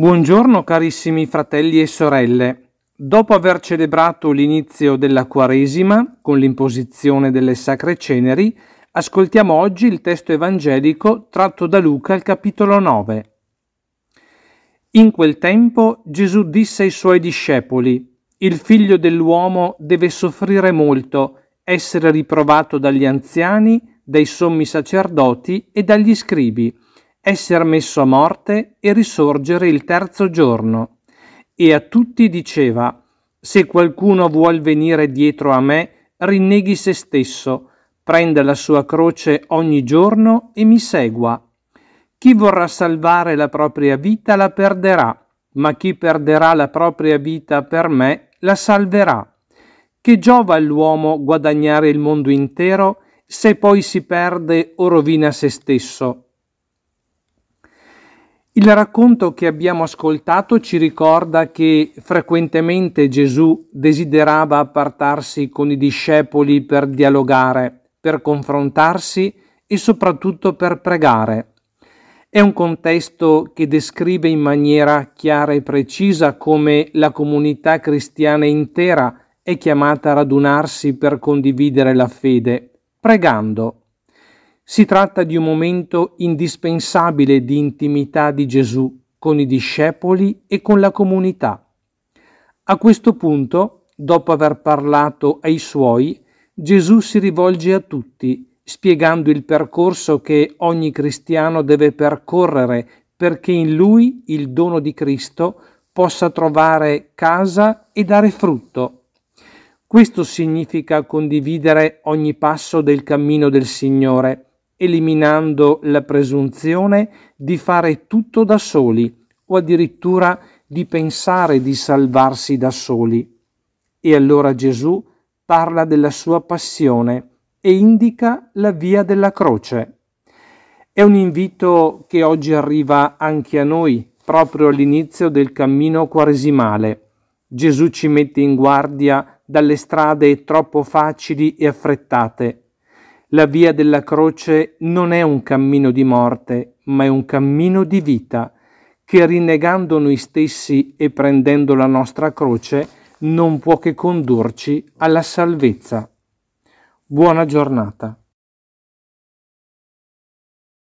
Buongiorno carissimi fratelli e sorelle. Dopo aver celebrato l'inizio della Quaresima con l'imposizione delle sacre ceneri, ascoltiamo oggi il testo evangelico tratto da Luca al capitolo 9. In quel tempo Gesù disse ai suoi discepoli, Il figlio dell'uomo deve soffrire molto, essere riprovato dagli anziani, dai sommi sacerdoti e dagli scribi esser messo a morte e risorgere il terzo giorno. E a tutti diceva, se qualcuno vuol venire dietro a me, rinneghi se stesso, prenda la sua croce ogni giorno e mi segua. Chi vorrà salvare la propria vita la perderà, ma chi perderà la propria vita per me la salverà. Che giova all'uomo guadagnare il mondo intero se poi si perde o rovina se stesso? Il racconto che abbiamo ascoltato ci ricorda che frequentemente Gesù desiderava appartarsi con i discepoli per dialogare, per confrontarsi e soprattutto per pregare. È un contesto che descrive in maniera chiara e precisa come la comunità cristiana intera è chiamata a radunarsi per condividere la fede, pregando. Si tratta di un momento indispensabile di intimità di Gesù con i discepoli e con la comunità. A questo punto, dopo aver parlato ai suoi, Gesù si rivolge a tutti, spiegando il percorso che ogni cristiano deve percorrere perché in lui il dono di Cristo possa trovare casa e dare frutto. Questo significa condividere ogni passo del cammino del Signore eliminando la presunzione di fare tutto da soli o addirittura di pensare di salvarsi da soli. E allora Gesù parla della sua passione e indica la via della croce. È un invito che oggi arriva anche a noi, proprio all'inizio del cammino quaresimale. Gesù ci mette in guardia dalle strade troppo facili e affrettate la via della croce non è un cammino di morte, ma è un cammino di vita, che rinnegando noi stessi e prendendo la nostra croce non può che condurci alla salvezza. Buona giornata.